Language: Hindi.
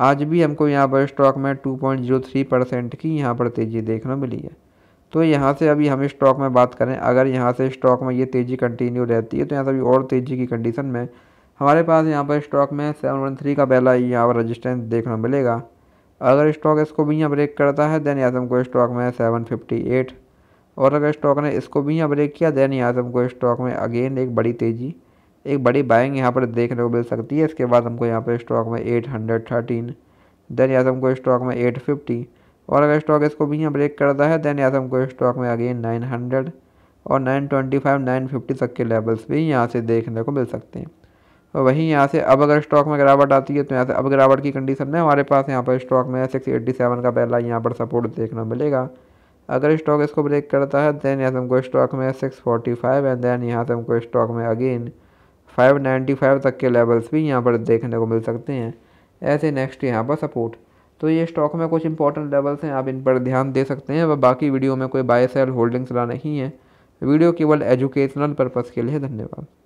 आज भी हमको यहाँ पर स्टॉक में 2.03 परसेंट की यहाँ पर तेज़ी देखने मिली है तो यहाँ से अभी हम स्टॉक में बात करें अगर यहाँ से स्टॉक में ये तेज़ी कंटिन्यू रहती है तो यहाँ से अभी और तेज़ी की कंडीशन में हमारे पास यहाँ पर स्टॉक में सेवन वन थ्री का पहला यहाँ पर रजिस्टेंस देखने मिलेगा अगर स्टॉक इसको भी यहाँ ब्रेक करता है देन यहाँ से हमको स्टॉक में सेवन फिफ्टी एट और अगर स्टॉक ने इसको भी यहाँ ब्रेक किया देन यहाँ से हमको स्टॉक में अगेन एक बड़ी तेज़ी एक बड़ी बाइंग यहाँ पर देखने को मिल सकती है इसके बाद हमको यहाँ पर स्टॉक में एट हंड्रेड थर्टीन देन यहाँ से हमको स्टॉक में एट फिफ्टी और अगर स्टॉक इसको भी यहाँ ब्रेक करता है देन यहाँ से हमको स्टॉक में अगेन नाइन हंड्रेड और nine twenty five nine fifty तक के लेवल्स भी यहाँ से देखने को मिल सकते हैं और वहीं यहाँ से अब अगर स्टॉक में गिरावट आती है तो यहाँ से अब गिरावट की कंडीशन में हमारे पास यहाँ पर स्टॉक में सिक्स एट्टी सेवन का पहला यहाँ पर सपोर्ट देखना मिलेगा अगर स्टॉक इसको ब्रेक करता है देन यहाँ से हमको स्टॉक में six forty five and then यहाँ से हमको स्टॉक में अगेन 595 तक के लेवल्स भी यहाँ पर देखने को मिल सकते हैं ऐसे नेक्स्ट यहाँ पर सपोर्ट तो ये स्टॉक में कुछ इंपॉर्टेंट लेवल्स हैं आप इन पर ध्यान दे सकते हैं व बाकी वीडियो में कोई बाय सेल होल्डिंग्स ला नहीं है वीडियो केवल एजुकेशनल पर्पज़ के लिए धन्यवाद